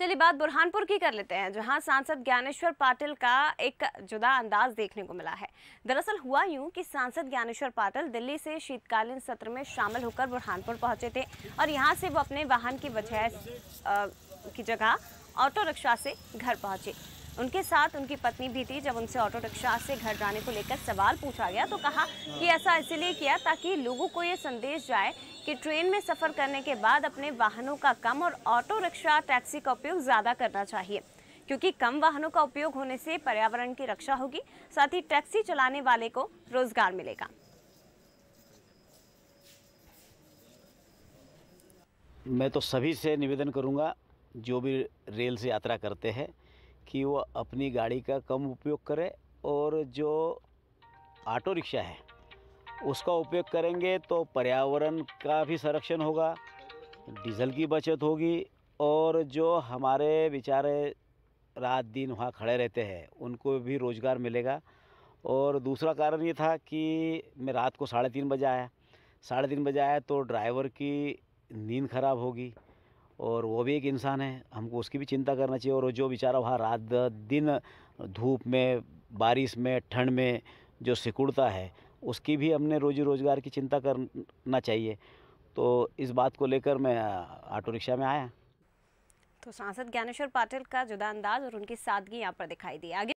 चलिए बात बुरहानपुर की कर लेते हैं जहां सांसद ज्ञानेश्वर पाटिल का एक जुदा अंदाज देखने को मिला है दरअसल हुआ यूं कि सांसद ज्ञानेश्वर पाटिल दिल्ली से शीतकालीन सत्र में शामिल होकर बुरहानपुर पहुंचे थे और यहां से वो अपने वाहन की वजह की जगह ऑटो रिक्शा से घर पहुंचे उनके साथ उनकी पत्नी भी थी जब उनसे ऑटो रिक्शा से घर जाने को लेकर सवाल पूछा गया तो कहा कि ऐसा इसलिए किया ताकि लोगों को ये संदेश जाए कि ट्रेन में सफ़र करने के बाद अपने वाहनों का कम और ऑटो रिक्शा टैक्सी का उपयोग ज़्यादा करना चाहिए क्योंकि कम वाहनों का उपयोग होने से पर्यावरण की रक्षा होगी साथ ही टैक्सी चलाने वाले को रोजगार मिलेगा मैं तो सभी से निवेदन करूंगा जो भी रेल से यात्रा करते हैं कि वो अपनी गाड़ी का कम उपयोग करें और जो ऑटो रिक्शा है उसका उपयोग करेंगे तो पर्यावरण का भी संरक्षण होगा डीजल की बचत होगी और जो हमारे बेचारे रात दिन वहाँ खड़े रहते हैं उनको भी रोज़गार मिलेगा और दूसरा कारण ये था कि मैं रात को साढ़े तीन बजे आया साढ़े तीन बजे आया तो ड्राइवर की नींद ख़राब होगी और वो भी एक इंसान है हमको उसकी भी चिंता करना चाहिए और जो बेचारा वहाँ रात दिन धूप में बारिश में ठंड में जो सिकुड़ता है उसकी भी हमने रोजी रोज़गार की चिंता करना चाहिए तो इस बात को लेकर मैं ऑटो रिक्शा में आया तो सांसद ज्ञानेश्वर पाटिल का जुदा अंदाज और उनकी सादगी यहाँ पर दिखाई दी आगे